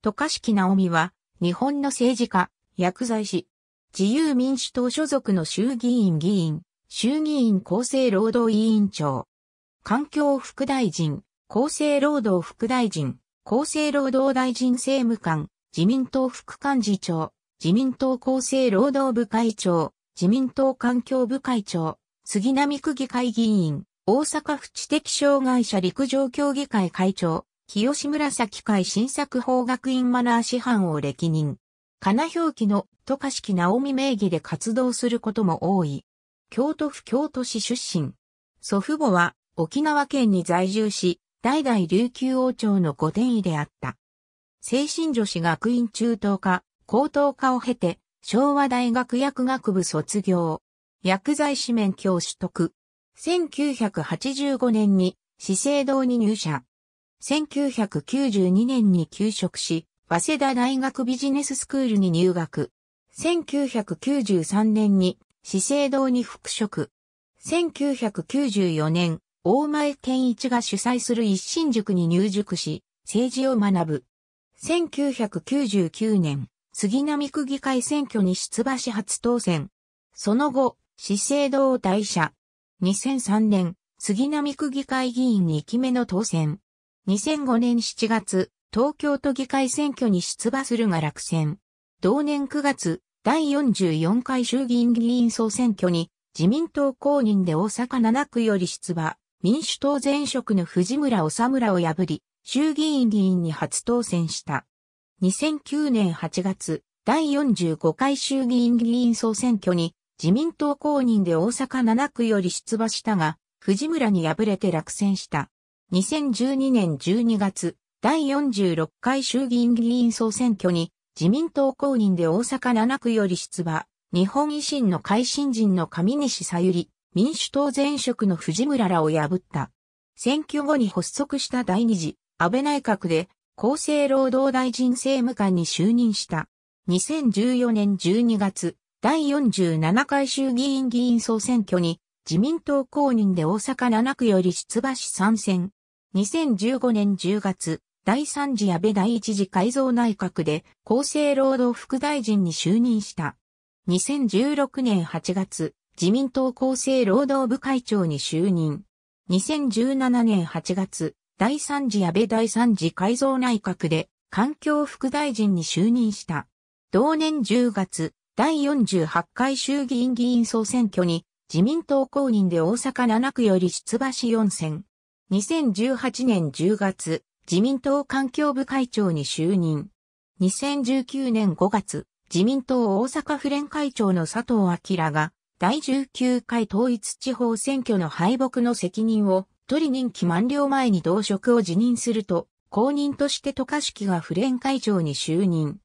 渡嘉敷直美は、日本の政治家、薬剤師、自由民主党所属の衆議院議員、衆議院厚生労働委員長、環境副大臣、厚生労働副大臣、厚生労働大臣政務官、自民党副幹事長、自民党厚生労働部会長、自民党環境部会長、杉並区議会議員、大阪府知的障害者陸上競技会会長、清紫会新作法学院マナー師範を歴任。かな表記の渡嘉敷直美名義で活動することも多い。京都府京都市出身。祖父母は沖縄県に在住し、代々琉球王朝の御殿医であった。精神女子学院中等科、高等科を経て、昭和大学薬学部卒業。薬剤師免許を取得。1985年に資生堂に入社。1992年に休職し、早稲田大学ビジネススクールに入学。1993年に資生堂に復職。1994年、大前健一が主催する一新塾に入塾し、政治を学ぶ。1999年、杉並区議会選挙に出馬し初当選。その後、資生堂を退社。2003年、杉並区議会議員2期目の当選。2005年7月、東京都議会選挙に出馬するが落選。同年9月、第44回衆議院議員総選挙に自民党公認で大阪7区より出馬、民主党前職の藤村治村を破り、衆議院議員に初当選した。2009年8月、第45回衆議院議員総選挙に自民党公認で大阪7区より出馬したが、藤村に敗れて落選した。2012年12月、第46回衆議院議員総選挙に自民党公認で大阪7区より出馬、日本維新の会新人の上西さゆり、民主党前職の藤村らを破った。選挙後に発足した第二次安倍内閣で厚生労働大臣政務官に就任した。2014年12月、第47回衆議院議員総選挙に自民党公認で大阪7区より出馬し参戦。2015年10月、第3次安倍第1次改造内閣で厚生労働副大臣に就任した。2016年8月、自民党厚生労働部会長に就任。2017年8月、第3次安倍第3次改造内閣で環境副大臣に就任した。同年10月、第48回衆議院議員総選挙に自民党公認で大阪7区より出馬し4選。2018年10月、自民党環境部会長に就任。2019年5月、自民党大阪府連会長の佐藤明が、第19回統一地方選挙の敗北の責任を、取り任期満了前に同職を辞任すると、公認として渡嘉敷が府連会長に就任。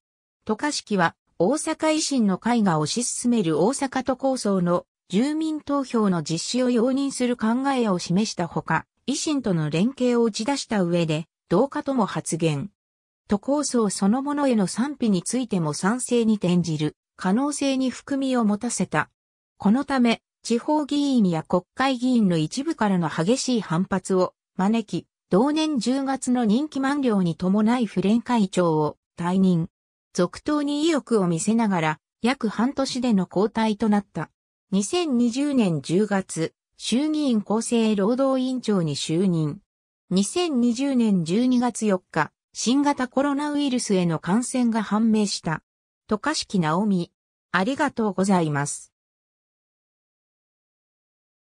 渡嘉敷は、大阪維新の会が推し進める大阪都構想の住民投票の実施を容認する考えを示したほか、維新との連携を打ち出した上で、同化とも発言。都構想そのものへの賛否についても賛成に転じる可能性に含みを持たせた。このため、地方議員や国会議員の一部からの激しい反発を招き、同年10月の任期満了に伴い不連会長を退任。続投に意欲を見せながら、約半年での交代となった。2020年10月、衆議院厚生労働委員長に就任。2020年12月4日、新型コロナウイルスへの感染が判明した。渡嘉敷直美。ありがとうございます。